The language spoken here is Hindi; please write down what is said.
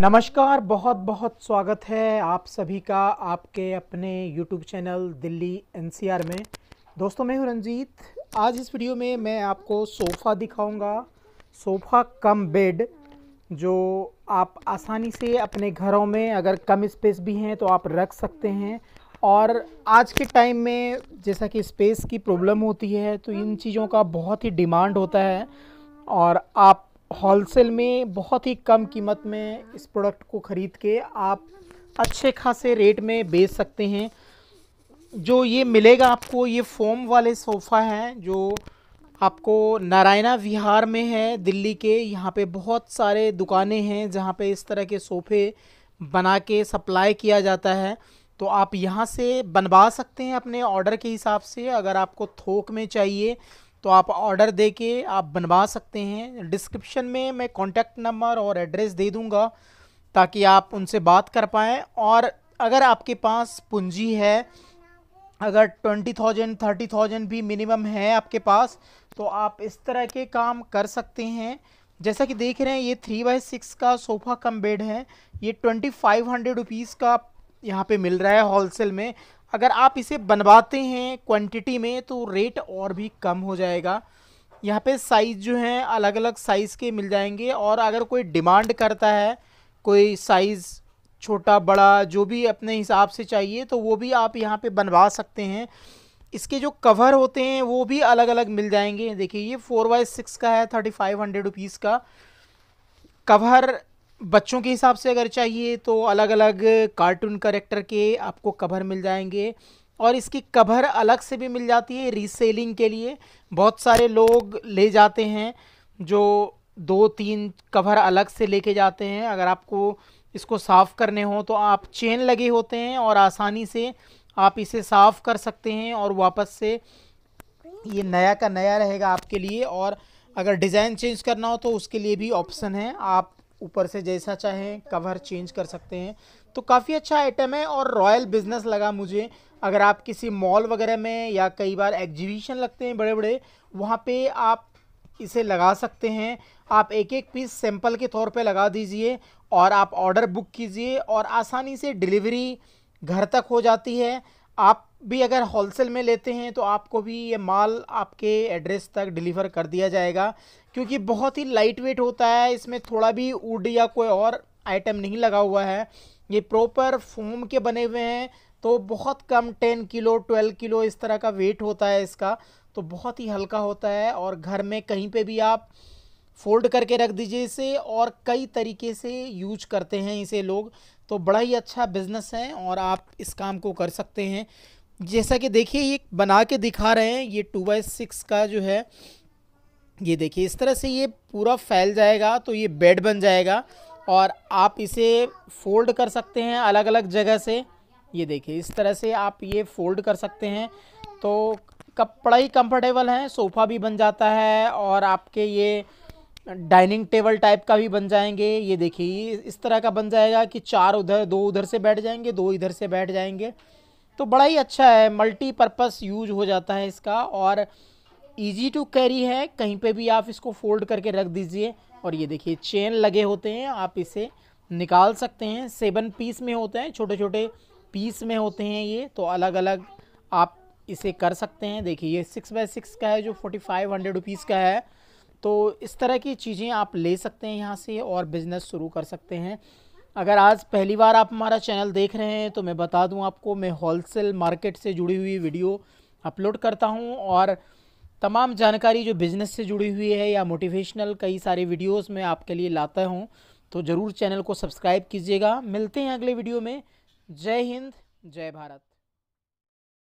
नमस्कार बहुत बहुत स्वागत है आप सभी का आपके अपने YouTube चैनल दिल्ली एन में दोस्तों मैं हूं रंजीत आज इस वीडियो में मैं आपको सोफ़ा दिखाऊंगा सोफ़ा कम बेड जो आप आसानी से अपने घरों में अगर कम स्पेस भी हैं तो आप रख सकते हैं और आज के टाइम में जैसा कि स्पेस की प्रॉब्लम होती है तो इन चीज़ों का बहुत ही डिमांड होता है और आप होलसेल में बहुत ही कम कीमत में इस प्रोडक्ट को ख़रीद के आप अच्छे खासे रेट में बेच सकते हैं जो ये मिलेगा आपको ये फोम वाले सोफ़ा हैं जो आपको नारायणा विहार में है दिल्ली के यहाँ पे बहुत सारे दुकानें हैं जहाँ पे इस तरह के सोफ़े बना के सप्लाई किया जाता है तो आप यहाँ से बनवा सकते हैं अपने ऑर्डर के हिसाब से अगर आपको थोक में चाहिए तो आप ऑर्डर दे के आप बनवा सकते हैं डिस्क्रिप्शन में मैं कॉन्टैक्ट नंबर और एड्रेस दे दूँगा ताकि आप उनसे बात कर पाएँ और अगर आपके पास पूंजी है अगर ट्वेंटी थाउजेंड थर्टी थाउजेंड भी मिनिमम है आपके पास तो आप इस तरह के काम कर सकते हैं जैसा कि देख रहे हैं ये थ्री बाई सिक्स का सोफ़ा कम बेड है ये ट्वेंटी फाइव हंड्रेड रुपीज़ का यहाँ पे मिल रहा है होलसेल में अगर आप इसे बनवाते हैं क्वांटिटी में तो रेट और भी कम हो जाएगा यहाँ पे साइज़ जो हैं अलग अलग साइज़ के मिल जाएंगे और अगर कोई डिमांड करता है कोई साइज़ छोटा बड़ा जो भी अपने हिसाब से चाहिए तो वो भी आप यहाँ पे बनवा सकते हैं इसके जो कवर होते हैं वो भी अलग अलग मिल जाएंगे देखिए ये फोर बाई सिक्स का है थर्टी फाइव हंड्रेड रुपीज़ का कवर बच्चों के हिसाब से अगर चाहिए तो अलग अलग कार्टून करेक्टर के आपको कवर मिल जाएंगे और इसकी कवर अलग से भी मिल जाती है रीसेलिंग के लिए बहुत सारे लोग ले जाते हैं जो दो तीन कवर अलग से लेके जाते हैं अगर आपको इसको साफ़ करने हो तो आप चेन लगे होते हैं और आसानी से आप इसे साफ़ कर सकते हैं और वापस से ये नया का नया रहेगा आपके लिए और अगर डिज़ाइन चेंज करना हो तो उसके लिए भी ऑप्शन है आप ऊपर से जैसा चाहें कवर चेंज कर सकते हैं तो काफ़ी अच्छा आइटम है और रॉयल बिजनेस लगा मुझे अगर आप किसी मॉल वगैरह में या कई बार एग्जीबिशन लगते हैं बड़े बड़े वहाँ पे आप इसे लगा सकते हैं आप एक एक पीस सैंपल के तौर पे लगा दीजिए और आप ऑर्डर बुक कीजिए और आसानी से डिलीवरी घर तक हो जाती है आप भी अगर होलसेल में लेते हैं तो आपको भी ये माल आपके एड्रेस तक डिलीवर कर दिया जाएगा क्योंकि बहुत ही लाइट वेट होता है इसमें थोड़ा भी उड या कोई और आइटम नहीं लगा हुआ है ये प्रॉपर फोम के बने हुए हैं तो बहुत कम टेन किलो ट्वेल्व किलो इस तरह का वेट होता है इसका तो बहुत ही हल्का होता है और घर में कहीं पे भी आप फोल्ड करके रख दीजिए इसे और कई तरीके से यूज करते हैं इसे लोग तो बड़ा ही अच्छा बिजनेस है और आप इस काम को कर सकते हैं जैसा कि देखिए ये बना के दिखा रहे हैं ये टू बाई सिक्स का जो है ये देखिए इस तरह से ये पूरा फैल जाएगा तो ये बेड बन जाएगा और आप इसे फोल्ड कर सकते हैं अलग अलग जगह से ये देखिए इस तरह से आप ये फोल्ड कर सकते हैं तो कपड़ा ही कंफर्टेबल है सोफ़ा भी बन जाता है और आपके ये डाइनिंग टेबल टाइप का भी बन जाएंगे ये देखिए इस तरह का बन जाएगा कि चार उधर दो उधर से बैठ जाएंगे दो इधर से बैठ जाएंगे तो बड़ा ही अच्छा है मल्टीपर्पस यूज हो जाता है इसका और ईजी टू कैरी है कहीं पे भी आप इसको फोल्ड करके रख दीजिए और ये देखिए चेन लगे होते हैं आप इसे निकाल सकते हैं सेवन पीस में होते हैं छोटे छोटे पीस में होते हैं ये तो अलग अलग आप इसे कर सकते हैं देखिए ये सिक्स बाय सिक्स का है जो फोर्टी फाइव हंड्रेड रुपीज़ का है तो इस तरह की चीज़ें आप ले सकते हैं यहाँ से और बिज़नेस शुरू कर सकते हैं अगर आज पहली बार आप हमारा चैनल देख रहे हैं तो मैं बता दूं आपको मैं होलसेल मार्केट से जुड़ी हुई वीडियो अपलोड करता हूं और तमाम जानकारी जो बिज़नेस से जुड़ी हुई है या मोटिवेशनल कई सारे वीडियोस मैं आपके लिए लाता हूं तो ज़रूर चैनल को सब्सक्राइब कीजिएगा मिलते हैं अगले वीडियो में जय हिंद जय भारत